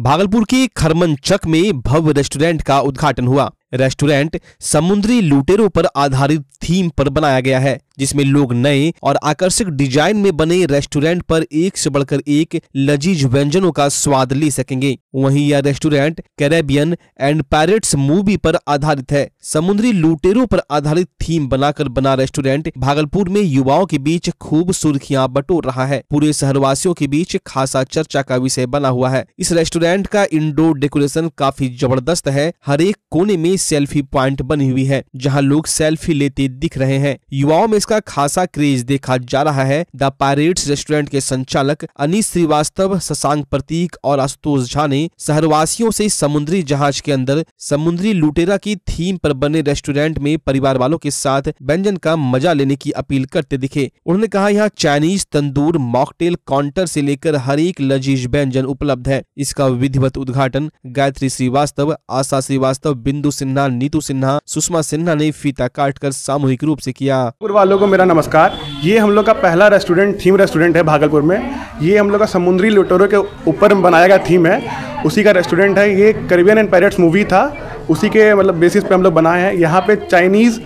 भागलपुर के खरमन चक में भव्य रेस्टोरेंट का उद्घाटन हुआ रेस्टोरेंट समुद्री लुटेरों पर आधारित थीम पर बनाया गया है जिसमें लोग नए और आकर्षक डिजाइन में बने रेस्टोरेंट पर एक से बढ़कर एक लजीज व्यंजनों का स्वाद ले सकेंगे वहीं यह restaurant Caribbean and pirates movie पर आधारित है समुद्री लुटेरों पर आधारित थीम बनाकर बना रेस्टोरेंट भागलपुर में युवाओं के बीच खूब सुर्खियां बटोर रहा है पूरे शहरवासियों के बीच खासा चर्चा का विषय बना हुआ है इस रेस्टोरेंट का इंडोर डेकोरेशन काफी जबरदस्त है हर एक कोने में सेल्फी पॉइंट बनी हुई है जहां लोग सेल्फी लेते दिख रहे हैं युवाओं में इसका खासा क्रेज देखा जा रहा है द पायरेट्स रेस्टोरेंट के संचालक अनिश श्रीवास्तव शशांक प्रतीक और आशुतोष झा ने शहरवासियों से समुद्री जहाज के अंदर समुद्री लुटेरा की थीम पर बने रेस्टोरेंट में परिवार वालों के साथ व्यंजन का मजा लेने की अपील करते दिखे उन्होंने कहा यहाँ चाइनीज तंदूर मॉकटेल काउंटर से लेकर हर एक लजीज व्यंजन उपलब्ध है इसका विधिवत उद्घाटन गायत्री श्रीवास्तव आशा श्रीवास्तव बिंदु सिन्हा सिन्हा नीतू सिन्हा सुषमा सिन्हा ने फीता काट कर सामूहिक रूप से किया वालों को मेरा नमस्कार ये हम लोग का पहला रेस्टोरेंट थीम रेस्टोरेंट है भागलपुर में ये हम लोग का समुद्री लुटोरों के ऊपर बनाया गया थीम है उसी का रेस्टोरेंट है ये करेबियन एंड पैरट्स मूवी था उसी के मतलब बेसिस पे हम लोग बनाए हैं यहाँ पे Chinese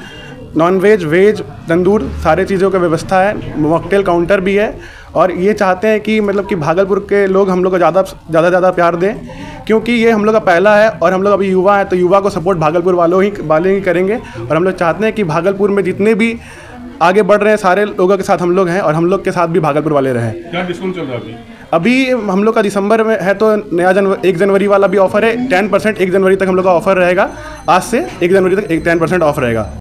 non veg veg tandoor सारे चीज़ों का व्यवस्था है मॉकटेल काउंटर भी है और ये चाहते हैं कि मतलब कि भागलपुर के लोग हम लोग को ज़्यादा ज़्यादा ज़्यादा प्यार दें क्योंकि ये हम लोग का पहला है और हम लोग अभी युवा हैं तो युवा को सपोर्ट भागलपुर वालों ही वाले ही करेंगे और हम लोग चाहते हैं कि भागलपुर में जितने भी आगे बढ़ रहे हैं सारे लोगों के साथ हम लोग हैं और हम लोग के साथ भी भागलपुर वाले रहें क्या डिस्काउंट चल रहा है अभी हम लोग का दिसंबर में है तो नया जनवरी एक जनवरी वाला भी ऑफर है टेन परसेंट एक जनवरी तक हम लोग का ऑफर रहेगा आज से एक जनवरी तक एक टेन परसेंट ऑफ रहेगा